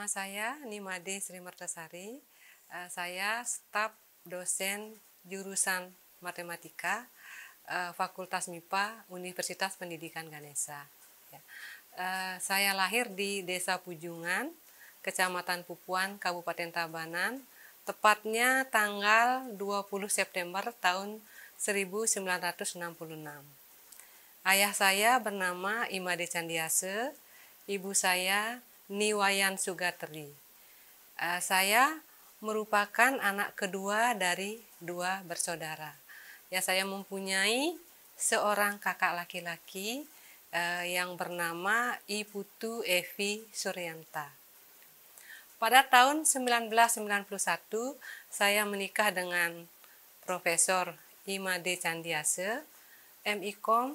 Nama saya Nimade Sri Mertasari. Eh, saya staf dosen jurusan Matematika eh, Fakultas MIPA Universitas Pendidikan Ganesha. Ya. Eh, saya lahir di Desa Pujungan, Kecamatan Pupuan, Kabupaten Tabanan, tepatnya tanggal 20 September tahun 1966. Ayah saya bernama Imade Candiase, ibu saya Niwayan Sugatri. Eh, saya merupakan anak kedua dari dua bersaudara. Ya, saya mempunyai seorang kakak laki-laki eh, yang bernama Iputu Evi Suryanta. Pada tahun 1991, saya menikah dengan Profesor Imade Candiase, MIKOM.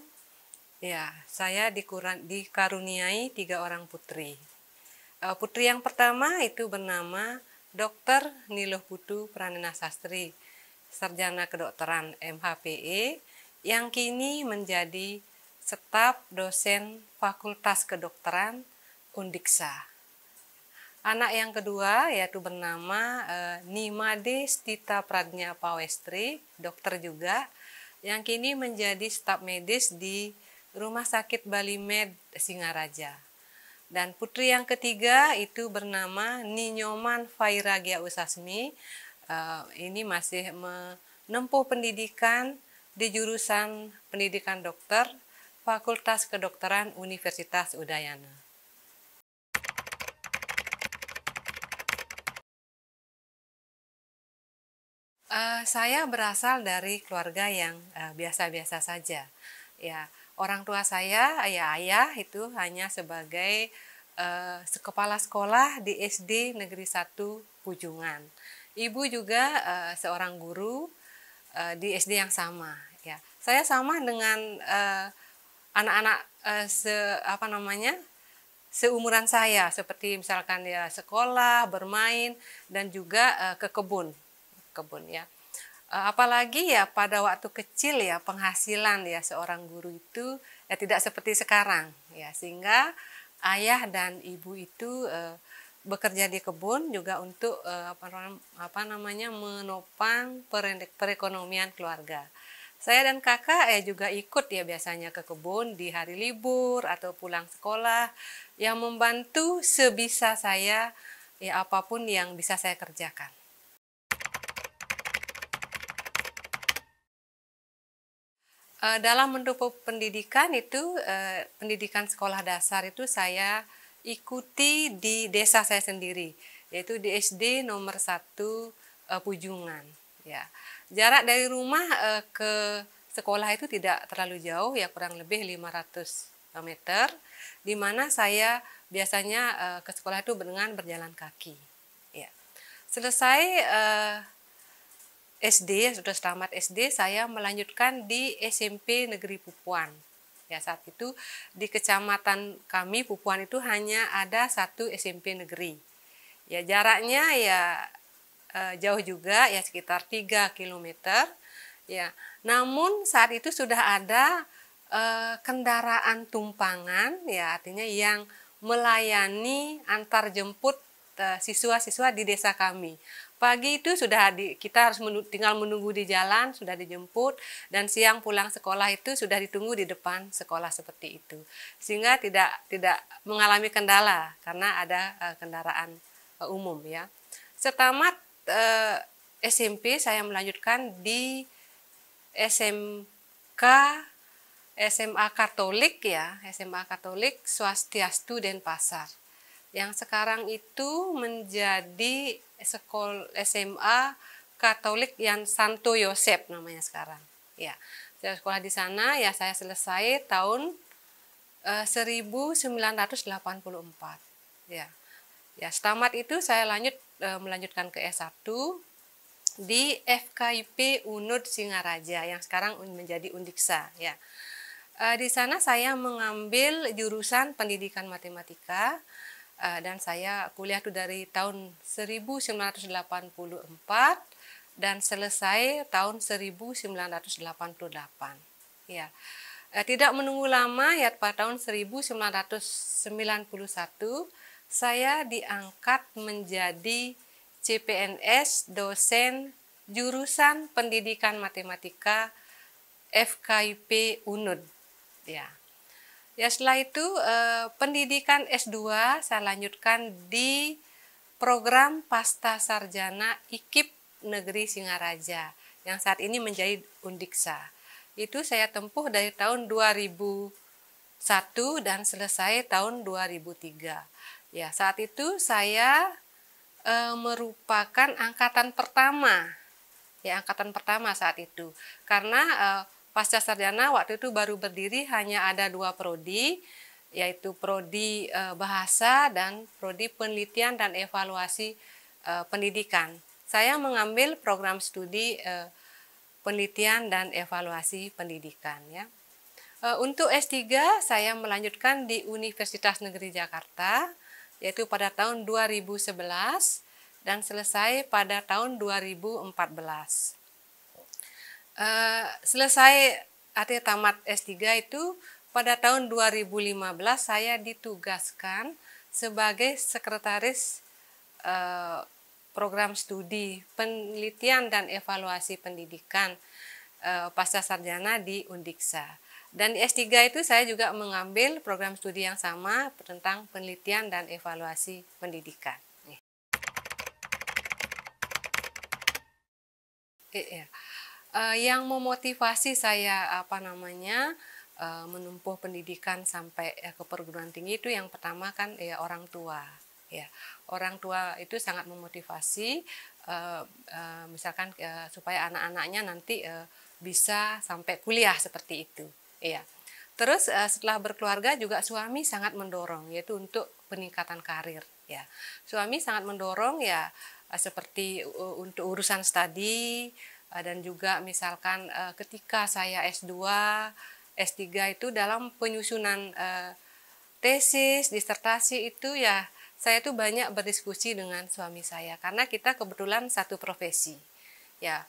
Ya, saya dikurang, dikaruniai tiga orang putri. Eh, putri yang pertama itu bernama Dr. Niloh Putu Pranina Sastri, Sarjana Kedokteran MHPE, yang kini menjadi staf dosen Fakultas Kedokteran Undiksa. Anak yang kedua yaitu bernama e, Nimade Stita Pradnya Pawestri, dokter juga, yang kini menjadi staf medis di Rumah Sakit Bali Med Singaraja. Dan putri yang ketiga itu bernama Ninyoman Fairagia Usasmi. Uh, eh, ini masih menempuh pendidikan di jurusan pendidikan dokter Fakultas Kedokteran Universitas Udayana. Uh, saya berasal dari keluarga yang eh, biasa-biasa uh, saja. Ya, orang tua saya ayah-ayah itu hanya sebagai uh, eh, kepala sekolah di SD Negeri 1 Pujungan. Ibu juga uh, seorang guru uh, di SD yang sama ya. Saya sama dengan anak-anak uh, se apa namanya? seumuran saya seperti misalkan ya sekolah, bermain dan juga uh, ke kebun. Kebun ya. Eh, apalagi ya pada waktu kecil ya penghasilan ya seorang guru itu ya tidak seperti sekarang ya sehingga ayah dan ibu itu eh, bekerja di kebun juga untuk eh, apa, apa namanya menopang perekonomian keluarga. Saya dan kakak ya juga ikut ya biasanya ke kebun di hari libur atau pulang sekolah yang membantu sebisa saya ya apapun yang bisa saya kerjakan. Eh, dalam mendukung pendidikan itu uh, pendidikan sekolah dasar itu saya ikuti di desa saya sendiri yaitu di SD nomor 1 uh, eh, Pujungan ya. Jarak dari rumah uh, ke sekolah itu tidak terlalu jauh ya kurang lebih 500 meter di mana saya biasanya uh, ke sekolah itu dengan berjalan kaki ya. Selesai uh, SD sudah tamat SD saya melanjutkan di SMP Negeri Pupuan ya saat itu di kecamatan kami Pupuan itu hanya ada satu SMP negeri ya jaraknya ya eh, jauh juga ya sekitar 3 km ya namun saat itu sudah ada eh, kendaraan tumpangan ya artinya yang melayani antar jemput eh, siswa-siswa di desa kami Pagi itu sudah di, kita harus menu, tinggal menunggu di jalan, sudah dijemput, dan siang pulang sekolah itu sudah ditunggu di depan sekolah seperti itu. Sehingga tidak tidak mengalami kendala karena ada uh, kendaraan uh, umum ya. Setamat uh, eh, SMP saya melanjutkan di SMK SMA Katolik ya, SMA Katolik Swastiastu Denpasar yang sekarang itu menjadi sekolah SMA Katolik yang Santo Yosep namanya sekarang. Ya, saya sekolah di sana ya saya selesai tahun eh, 1984. Ya. Ya, setamat itu saya lanjut eh, melanjutkan ke S1 di FKIP Unud Singaraja yang sekarang menjadi Undiksa ya. Eh, di sana saya mengambil jurusan pendidikan matematika uh, dan saya kuliah itu dari tahun 1984 dan selesai tahun 1988. Ya. Uh, tidak menunggu lama ya pada tahun 1991 saya diangkat menjadi CPNS dosen jurusan Pendidikan Matematika FKIP UNUD. Ya. Ya setelah itu eh, pendidikan S2 saya lanjutkan di program Pasta Sarjana IKIP Negeri Singaraja yang saat ini menjadi Undiksa. Itu saya tempuh dari tahun 2001 dan selesai tahun 2003. Ya, saat itu saya eh, merupakan angkatan pertama. Ya, angkatan pertama saat itu. Karena eh, Pasca sarjana waktu itu baru berdiri hanya ada dua prodi, yaitu prodi e, bahasa dan prodi penelitian dan evaluasi e, pendidikan. Saya mengambil program studi e, penelitian dan evaluasi pendidikan ya. Untuk S3 saya melanjutkan di Universitas Negeri Jakarta yaitu pada tahun 2011 dan selesai pada tahun 2014. Eh, selesai artinya tamat S3 itu pada tahun 2015 saya ditugaskan sebagai sekretaris uh, program studi penelitian dan evaluasi pendidikan uh, pasca sarjana di Undiksa. Dan di S3 itu saya juga mengambil program studi yang sama tentang penelitian dan evaluasi pendidikan. Iya. Eh, eh uh, yang memotivasi saya apa namanya uh, eh, menempuh pendidikan sampai ya, ke perguruan tinggi itu yang pertama kan ya orang tua ya orang tua itu sangat memotivasi uh, uh, misalkan uh, supaya anak-anaknya nanti uh, bisa sampai kuliah seperti itu ya terus uh, setelah berkeluarga juga suami sangat mendorong yaitu untuk peningkatan karir ya suami sangat mendorong ya seperti untuk urusan studi Eh, dan juga misalkan eh, ketika saya S2, S3 itu dalam penyusunan eh, tesis, disertasi itu ya saya tuh banyak berdiskusi dengan suami saya karena kita kebetulan satu profesi. Ya,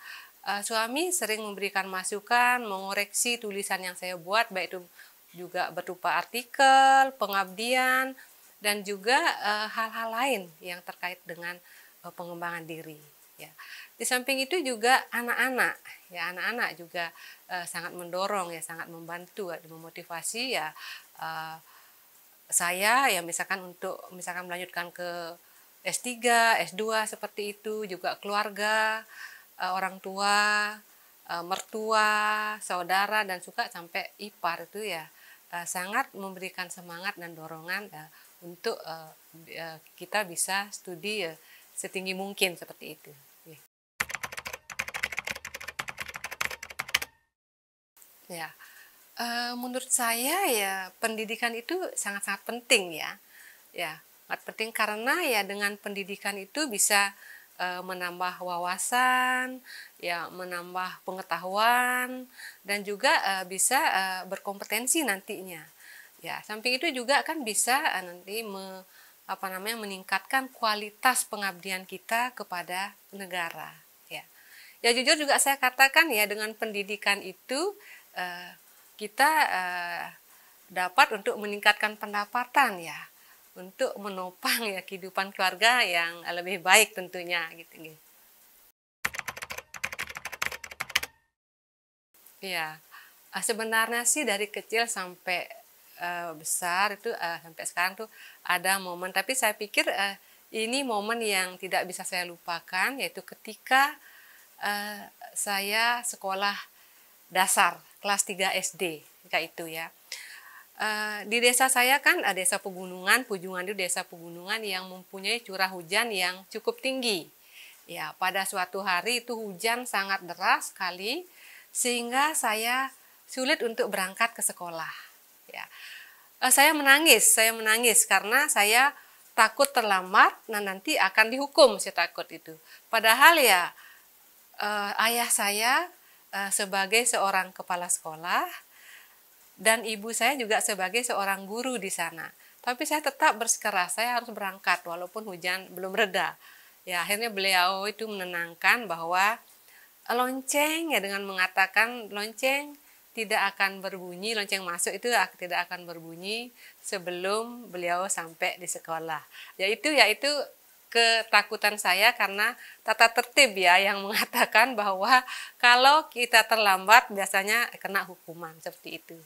suami sering memberikan masukan, mengoreksi tulisan yang saya buat baik itu juga berupa artikel, pengabdian, dan juga hal-hal lain yang terkait dengan pengembangan diri. Ya. Di samping itu juga anak-anak, ya anak-anak juga uh, sangat mendorong ya, sangat membantu, ya, memotivasi ya uh, saya ya misalkan untuk misalkan melanjutkan ke S3, S2 seperti itu, juga keluarga, uh, orang tua, mertua, saudara dan suka sampai ipar itu ya sangat memberikan semangat dan dorongan ya, untuk kita bisa studi ya, setinggi mungkin seperti itu. Ya, e, menurut saya ya pendidikan itu sangat-sangat penting ya, ya sangat penting karena ya dengan pendidikan itu bisa e, menambah wawasan, ya menambah pengetahuan dan juga e, bisa e, berkompetensi nantinya. Ya, samping itu juga kan bisa e, nanti me, apa namanya meningkatkan kualitas pengabdian kita kepada negara ya ya jujur juga saya katakan ya dengan pendidikan itu Eh, kita eh, dapat untuk meningkatkan pendapatan ya untuk menopang ya kehidupan keluarga yang lebih baik tentunya gitu gitu. Ya sebenarnya sih dari kecil sampai besar itu sampai sekarang tuh ada momen tapi saya pikir ini momen yang tidak bisa saya lupakan yaitu ketika saya sekolah dasar kelas 3 SD kayak itu ya. Eh, di desa saya kan ada desa pegunungan, Pujungan itu desa pegunungan yang mempunyai curah hujan yang cukup tinggi. Ya, pada suatu hari itu hujan sangat deras sekali sehingga saya sulit untuk berangkat ke sekolah. Ya. Eh, saya menangis, saya menangis karena saya takut terlambat, nah nanti akan dihukum saya takut itu. Padahal ya uh, ayah saya Eh, sebagai seorang kepala sekolah dan ibu saya juga sebagai seorang guru di sana. Tapi saya tetap bersekeras saya harus berangkat walaupun hujan belum reda. Ya akhirnya beliau itu menenangkan bahwa lonceng ya dengan mengatakan lonceng tidak akan berbunyi, lonceng masuk itu tidak akan berbunyi sebelum beliau sampai di sekolah. Yaitu yaitu ketakutan saya karena tata tertib ya yang mengatakan bahwa kalau kita terlambat biasanya kena hukuman seperti itu.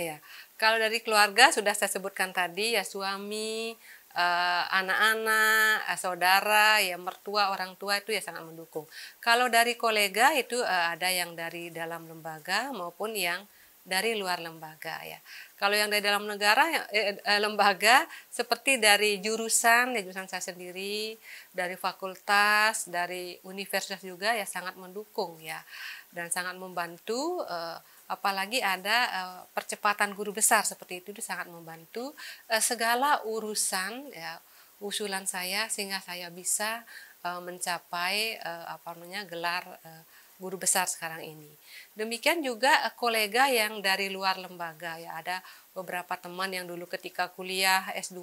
Ya, kalau dari keluarga sudah saya sebutkan tadi ya suami, eh, anak-anak, eh, saudara, ya mertua, orang tua itu ya sangat mendukung. Kalau dari kolega itu eh, ada yang dari dalam lembaga maupun yang dari luar lembaga ya. Kalau yang dari dalam negara ya, eh, eh, lembaga seperti dari jurusan, ya jurusan saya sendiri, dari fakultas, dari universitas juga ya sangat mendukung ya dan sangat membantu eh, apalagi ada eh, percepatan guru besar seperti itu itu sangat membantu eh, segala urusan ya usulan saya sehingga saya bisa eh, mencapai eh, apa namanya gelar eh, guru besar sekarang ini. Demikian juga eh, kolega yang dari luar lembaga ya ada beberapa teman yang dulu ketika kuliah S2,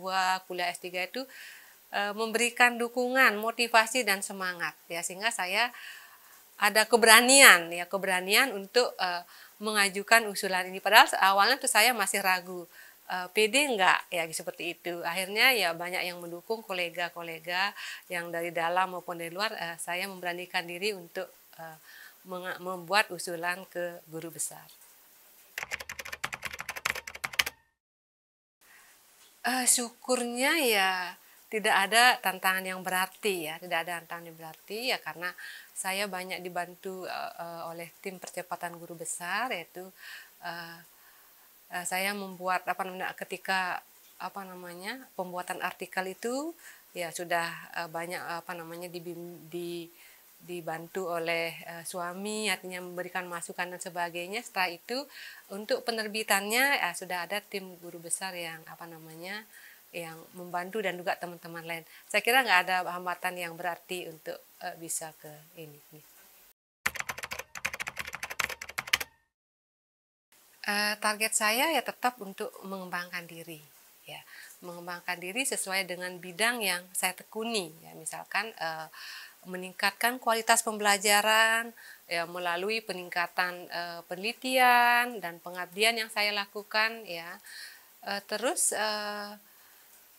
kuliah S3 itu e, memberikan dukungan, motivasi dan semangat ya sehingga saya ada keberanian ya keberanian untuk e, mengajukan usulan ini padahal awalnya tuh saya masih ragu e, PD enggak ya seperti itu. Akhirnya ya banyak yang mendukung kolega-kolega yang dari dalam maupun dari luar e, saya memberanikan diri untuk uh, membuat usulan ke guru besar. Uh, syukurnya ya tidak ada tantangan yang berarti ya, tidak ada tantangan yang berarti ya karena saya banyak dibantu uh, uh, oleh tim percepatan guru besar yaitu uh, uh, saya membuat apa namanya ketika apa namanya pembuatan artikel itu ya sudah uh, banyak apa namanya dibim, di dibantu oleh uh, suami artinya memberikan masukan dan sebagainya setelah itu untuk penerbitannya ya, sudah ada tim guru besar yang apa namanya yang membantu dan juga teman-teman lain saya kira nggak ada hambatan yang berarti untuk uh, bisa ke ini uh, target saya ya tetap untuk mengembangkan diri ya mengembangkan diri sesuai dengan bidang yang saya tekuni ya misalkan uh, meningkatkan kualitas pembelajaran ya, melalui peningkatan uh, penelitian dan pengabdian yang saya lakukan ya uh, terus uh,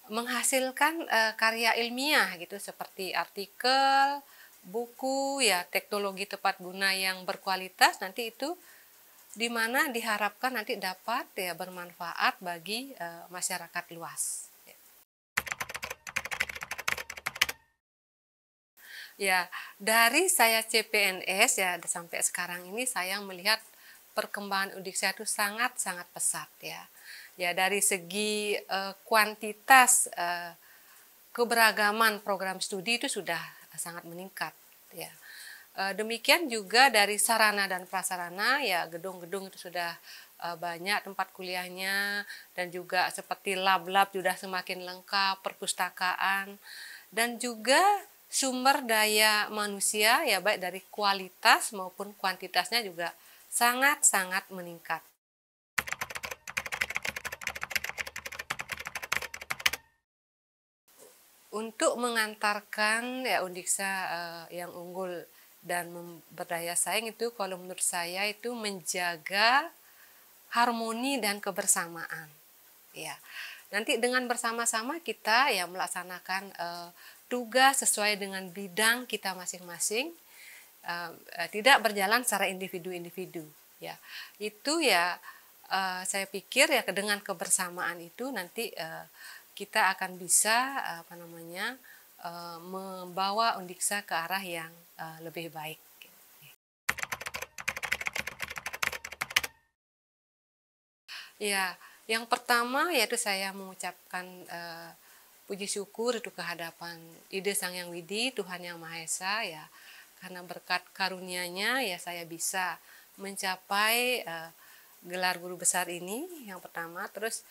menghasilkan uh, karya ilmiah gitu seperti artikel buku ya teknologi tepat guna yang berkualitas nanti itu di mana diharapkan nanti dapat ya bermanfaat bagi uh, masyarakat luas. Ya, dari saya CPNS ya sampai sekarang ini saya melihat perkembangan Udiksa itu sangat-sangat pesat ya. Ya dari segi uh, kuantitas uh, keberagaman program studi itu sudah sangat meningkat ya. Eh, demikian juga dari sarana dan prasarana ya gedung-gedung itu sudah banyak tempat kuliahnya dan juga seperti lab-lab sudah semakin lengkap perpustakaan dan juga sumber daya manusia ya baik dari kualitas maupun kuantitasnya juga sangat-sangat meningkat. Untuk mengantarkan ya Undiksa eh, yang unggul dan berdaya saing itu kalau menurut saya itu menjaga harmoni dan kebersamaan. Ya. Nanti dengan bersama-sama kita ya melaksanakan eh, tugas sesuai dengan bidang kita masing-masing eh, eh, tidak berjalan secara individu-individu ya itu ya eh, saya pikir ya dengan kebersamaan itu nanti kita akan bisa apa namanya membawa Undiksa ke arah yang lebih baik ya yang pertama yaitu saya mengucapkan uh, puji syukur itu kehadapan ide Sang Yang Widi, Tuhan Yang Maha Esa ya. Karena berkat karunia-Nya ya saya bisa mencapai uh, gelar guru besar ini yang pertama, terus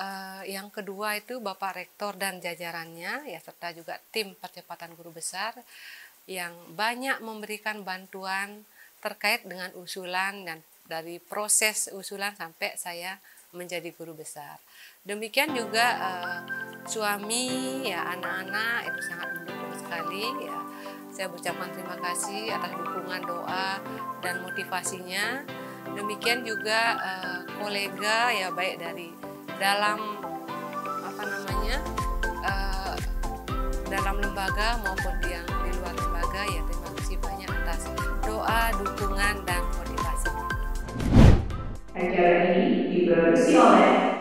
uh, yang kedua itu Bapak Rektor dan jajarannya ya serta juga tim percepatan guru besar yang banyak memberikan bantuan terkait dengan usulan dan dari proses usulan sampai saya menjadi guru besar. Demikian juga uh, suami, ya anak-anak itu sangat mendukung sekali ya. Saya ucapkan terima kasih atas dukungan doa dan motivasinya. Demikian juga uh, kolega ya baik dari dalam apa namanya uh, dalam lembaga maupun yang di luar lembaga ya terima kasih banyak atas doa, dukungan dan motivasi. Acara ini diproduksi